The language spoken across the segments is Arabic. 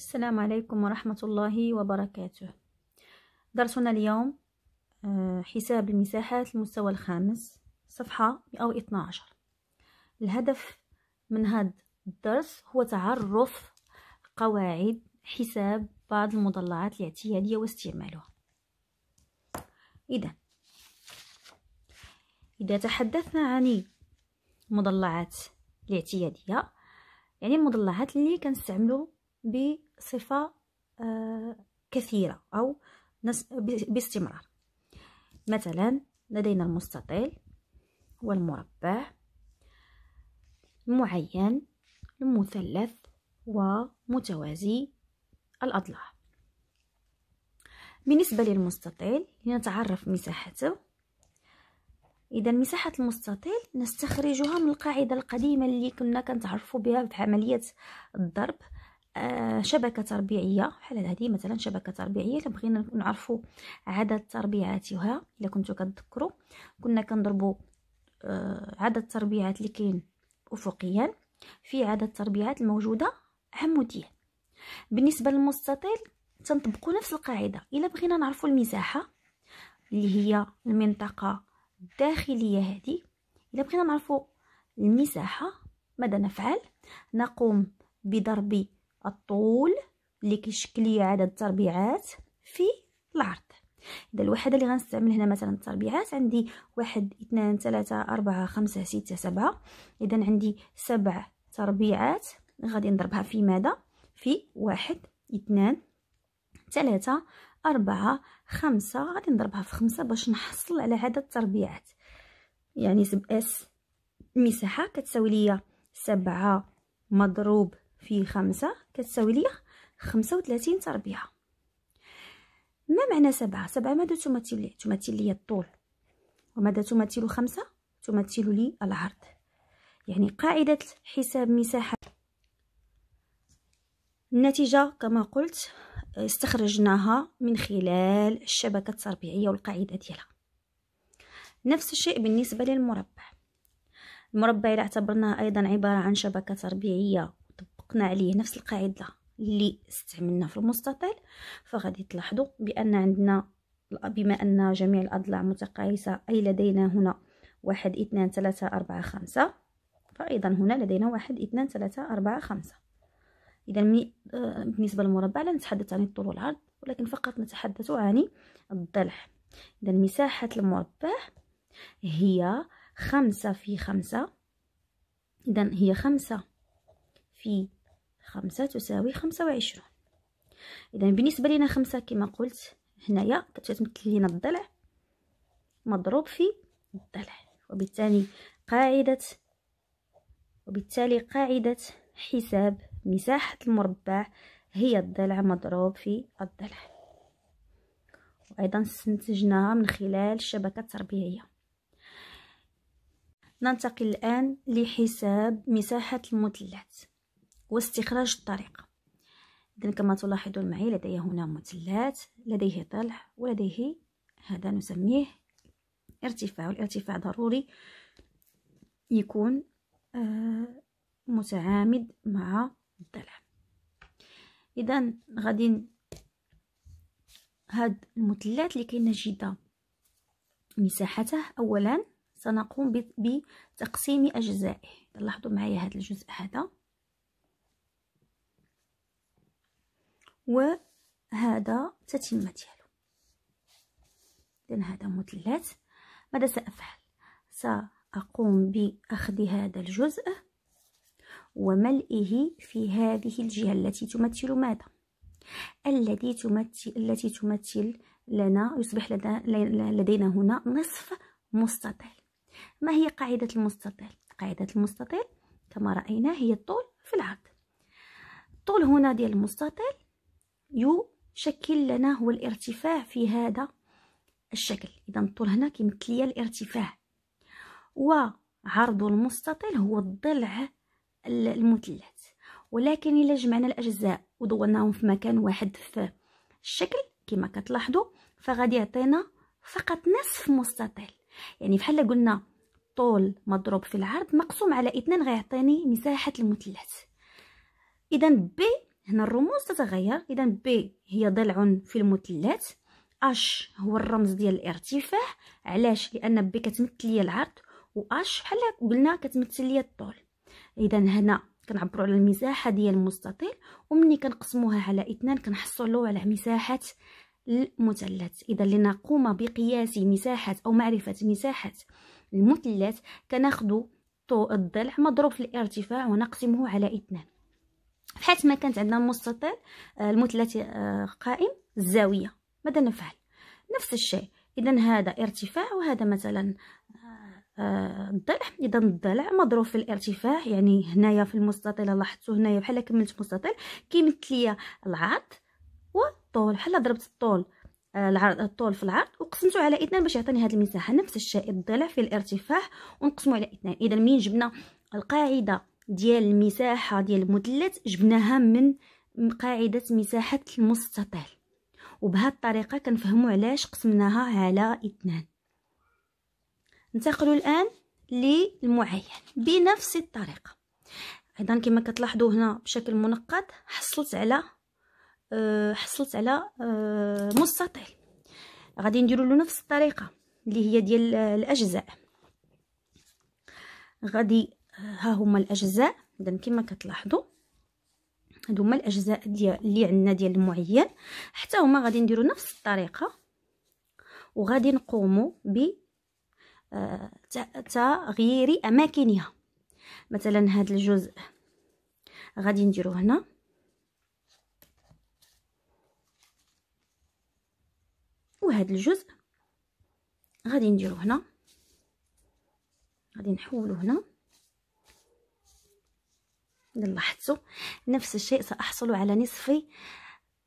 السلام عليكم ورحمة الله وبركاته درسنا اليوم آه، حساب المساحات المستوى الخامس صفحة 112 الهدف من هذا الدرس هو تعرف قواعد حساب بعض المضلعات الاعتيادية واستعمالها إذا إذا تحدثنا عن المضلعات الاعتيادية يعني المضلعات اللي كنستعملو بصفة آه، كثيرة أو باستمرار مثلا لدينا المستطيل والمربع المعين المثلث ومتوازي الأضلاع بالنسبة للمستطيل لنتعرف مساحته إذا مساحة المستطيل نستخرجها من القاعدة القديمة اللي كنا كنتعرفوا بها عملية الضرب آه، شبكة تربيعية بحال هذه مثلا شبكة تربيعية إلا بغينا نعرفوا عدد تربيعاتها إلا كنتو كتذكروا كنا كنضربوا آه، عدد التربيعات اللي كاين أفقيا في عدد التربيعات الموجودة عموديا بالنسبة للمستطيل تنطبقوا نفس القاعدة إلا بغينا نعرفوا المساحة اللي هي المنطقة الداخلية هذه إلا بغينا نعرفوا المساحة ماذا نفعل نقوم بضرب الطول اللي كيشكل لي عدد التربيعات في العرض اذا الوحده اللي غنستعمل هنا مثلا التربيعات عندي واحد اثنان ثلاثة أربعة خمسة ستة سبعة اذا عندي سبع تربيعات غادي نضربها في ماذا في واحد اثنان ثلاثة أربعة خمسة غادي نضربها في خمسة باش نحصل على عدد التربيعات يعني سب اس مساحة كتساوي ليا سبعة مضروب في خمسة كتساوي لي خمسة وثلاثين تربيعة ما معنى سبعة سبعة ماذا تمثل لي تمثل لي الطول وماذا تمثل خمسة تمثل لي العرض يعني قاعدة حساب مساحة النتيجة كما قلت استخرجناها من خلال الشبكة التربيعية والقاعدة ديالها نفس الشيء بالنسبة للمربع المربع إذا اعتبرناه أيضا عبارة عن شبكة تربيعية طبقنا عليه نفس القاعده اللي استعملنا في المستطيل فغادي تلاحظوا بان عندنا بما ان جميع الاضلاع متقايسه اي لدينا هنا واحد اثنان ثلاثة أربعة خمسة فأيضا هنا لدينا واحد اثنان ثلاثة أربعة خمسة إذا آه، بالنسبة للمربع لا نتحدث عن الطول والعرض ولكن فقط نتحدث عن الضلع إذا مساحة المربع هي خمسة في خمسة إذا هي خمسة في خمسة تساوي خمسة وعشرون إذا بالنسبة لنا خمسة كما قلت هنايا كتمثل لنا الضلع مضروب في الضلع وبالتالي قاعدة وبالتالي قاعدة حساب مساحة المربع هي الضلع مضروب في الضلع وأيضا استنتجناها من خلال الشبكة التربيعية ننتقل الآن لحساب مساحة المثلث واستخراج الطريقة إذن كما تلاحظون معي لدي هنا مثلات لديه طلع ولديه هذا نسميه ارتفاع والارتفاع ضروري يكون آه، متعامد مع الضلع إذا غادي هاد المثلث لكي نجد مساحته أولا سنقوم بتقسيم أجزائه لاحظوا معايا هذا الجزء هذا وهذا تتمه ديالو إذن هذا مثلث ماذا سافعل ساقوم باخذ هذا الجزء وملئه في هذه الجهه التي تمثل ماذا الذي تمثل التي تمثل لنا يصبح لدينا هنا نصف مستطيل ما هي قاعده المستطيل قاعده المستطيل كما راينا هي الطول في العرض الطول هنا ديال المستطيل يشكل لنا هو الارتفاع في هذا الشكل اذا الطول هنا كيمثل لي الارتفاع وعرض المستطيل هو الضلع المثلث ولكن الا جمعنا الاجزاء ودورناهم في مكان واحد في الشكل كما كتلاحظوا فغادي يعطينا فقط نصف مستطيل يعني بحال قلنا الطول مضروب في العرض مقسوم على اثنين غيعطيني مساحه المثلث اذا بي هنا الرموز تتغير اذا بي هي ضلع في المثلث اش هو الرمز ديال الارتفاع علاش لان بي كتمثل لي العرض واش بحال قلنا كتمثل لي الطول اذا هنا كنعبروا على المساحه ديال المستطيل ومني كنقسموها على اثنان كنحصلوا على مساحه المثلث اذا لنقوم بقياس مساحه او معرفه مساحه المثلث كناخذ الضلع مضروب في الارتفاع ونقسمه على اثنان حيت ما كانت عندنا مستطيل آه، المثلث آه، قائم الزاويه ماذا نفعل نفس الشيء اذا هذا ارتفاع وهذا مثلا الضلع آه، اذا الضلع مضروب في الارتفاع يعني هنايا في المستطيل لاحظتوا هنايا بحال كملت مستطيل كيمثل ليا العرض والطول بحال ضربت الطول العرض الطول في العرض وقسمته على اثنان باش يعطيني هذه المساحه نفس الشيء الضلع في الارتفاع ونقسمه على اثنان اذا منين جبنا القاعده ديال المساحه ديال المثلث جبناها من قاعده مساحه المستطيل وبهذه الطريقه كنفهموا علاش قسمناها على اثنان ننتقلوا الان للمعين بنفس الطريقه ايضا كما كتلاحظوا هنا بشكل منقط حصلت على آه، حصلت على آه، مستطيل غادي نديروا له نفس الطريقه اللي هي ديال آه، الاجزاء غادي ها هما الاجزاء اذا كما كتلاحظوا هادو هما الاجزاء ديال اللي عندنا ديال المعين حتى هما غادي نديرو نفس الطريقه وغادي نقومو ب آه، تغيير اماكنها مثلا هذا الجزء غادي نديرو هنا وهذا الجزء غادي نديرو هنا غادي نحولو هنا لاحظتوا نفس الشيء سأحصل على نصف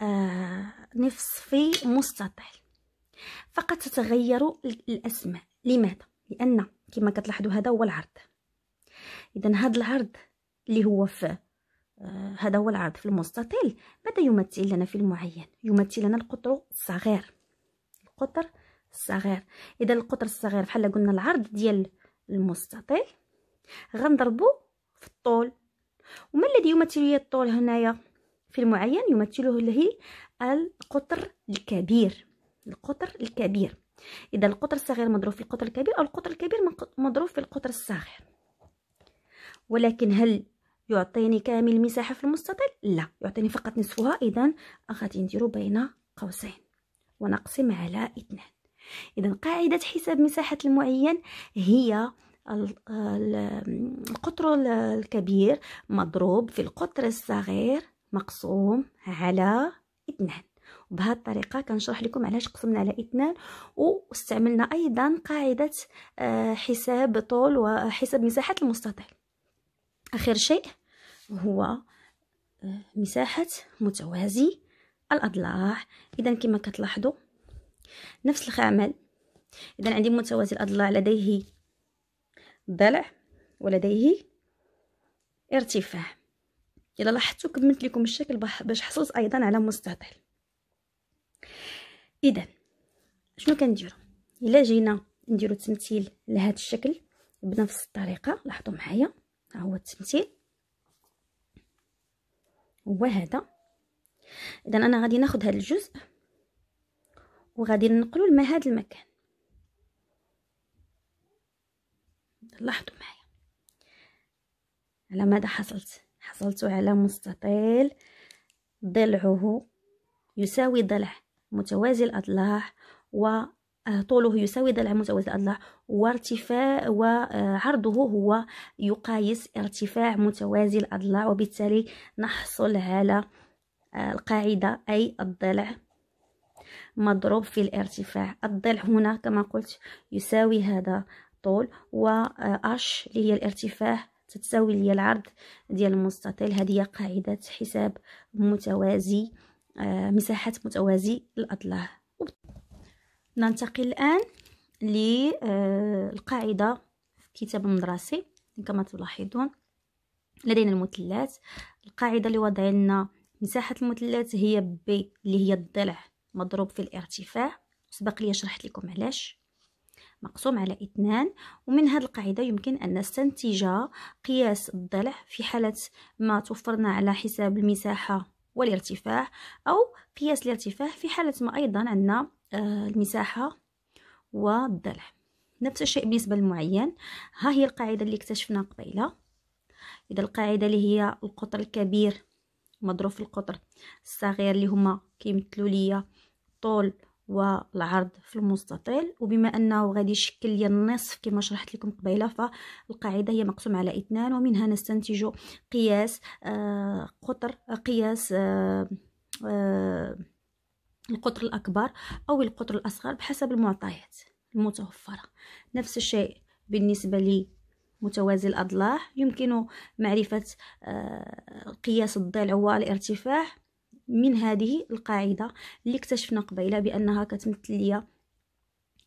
آه نصف مستطيل فقط تتغير الأسماء لماذا؟ لأن كما كتلاحظوا هذا هو العرض إذا هذا العرض اللي هو في آه هذا هو العرض في المستطيل ماذا يمثل لنا في المعين يمثل لنا القطر الصغير القطر الصغير اذا القطر الصغير بحال قلنا العرض ديال المستطيل غنضربو في الطول وما الذي يمثل الطول هنايا في المعين يمثله هي القطر الكبير القطر الكبير اذا القطر الصغير مضروب في القطر الكبير او القطر الكبير مضروب في القطر الصغير ولكن هل يعطيني كامل المساحه في المستطيل لا يعطيني فقط نصفها اذا غادي نديرو بين قوسين ونقسم على اثنان اذا قاعده حساب مساحه المعين هي القطر الكبير مضروب في القطر الصغير مقسوم على اثنان وبهذه الطريقه كنشرح لكم علاش قسمنا على اثنان واستعملنا ايضا قاعده آه، حساب طول وحساب مساحه المستطيل اخر شيء هو آه، مساحه متوازي الاضلاع اذا كما كتلاحظوا نفس الخامل اذا عندي متوازي الاضلاع لديه ضلع ولديه ارتفاع الا لاحظتوا كملت لكم الشكل باش حصلت ايضا على مستطيل اذا شنو كنديروا الا جينا نديروا تمثيل لهذا الشكل بنفس الطريقه لاحظوا معايا ها هو التمثيل هو هذا اذا انا غادي ناخذ هذا الجزء وغادي ننقلوا لهذا المكان لاحظوا معايا على ماذا حصلت حصلت على مستطيل ضلعه يساوي ضلع متوازي الأضلاع وطوله آه، يساوي ضلع متوازي الأضلاع وارتفاع وعرضه آه، هو يقايس ارتفاع متوازي الأضلاع وبالتالي نحصل على آه، القاعدة أي الضلع مضروب في الارتفاع الضلع هنا كما قلت يساوي هذا الطول و آه، اش اللي هي الارتفاع تتساوي لي العرض ديال المستطيل هذه هي قاعده حساب متوازي آه، مساحه متوازي الاضلاع ننتقل الان للقاعده آه، كتاب المدرسي كما تلاحظون لدينا المثلث القاعده لوضع لنا مساحه المثلث هي بي اللي هي الضلع مضروب في الارتفاع سبق لي شرحت لكم علاش مقسوم على اثنان ومن هذه القاعدة يمكن أن نستنتج قياس الضلع في حالة ما توفرنا على حساب المساحة والارتفاع أو قياس الارتفاع في حالة ما أيضا عندنا آه، المساحة والضلع نفس الشيء بالنسبة للمعين ها هي القاعدة اللي اكتشفنا قبيلة إذا القاعدة اللي هي القطر الكبير مضروب في القطر الصغير اللي هما كيمثلوا ليا طول والعرض في المستطيل وبما انه غادي يشكل لي النصف كما شرحت لكم قبيله فالقاعده هي مقسوم على اثنان ومنها نستنتج قياس آه، قطر آه، قياس آه، القطر الاكبر او القطر الاصغر بحسب المعطيات المتوفره نفس الشيء بالنسبه لي متوازي الأضلاع يمكن معرفة قياس الضلع والارتفاع من هذه القاعدة اللي اكتشفنا قبيله بأنها كتمثل ليا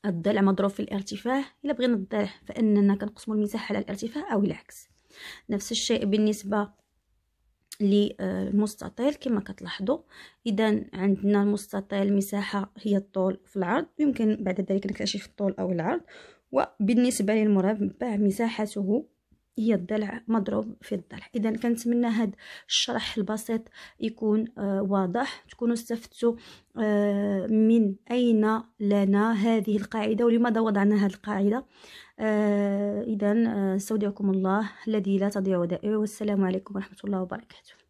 الضلع مضروب في الارتفاع إلا بغينا الضلع فإننا كنقسمو المساحة على الارتفاع أو العكس نفس الشيء بالنسبة للمستطيل آه، كما كتلاحظوا إذا عندنا المستطيل مساحة هي الطول في العرض يمكن بعد ذلك نكتشف الطول أو العرض وبالنسبة للمربع مساحته هي الضلع مضروب في الضلع اذا كنتمنى هذا الشرح البسيط يكون آه واضح تكونوا استفدتوا آه من اين لنا هذه القاعده ولماذا وضعنا هذه القاعده آه اذا آه، استودعكم الله الذي لا تضيع ودائعه والسلام عليكم ورحمه الله وبركاته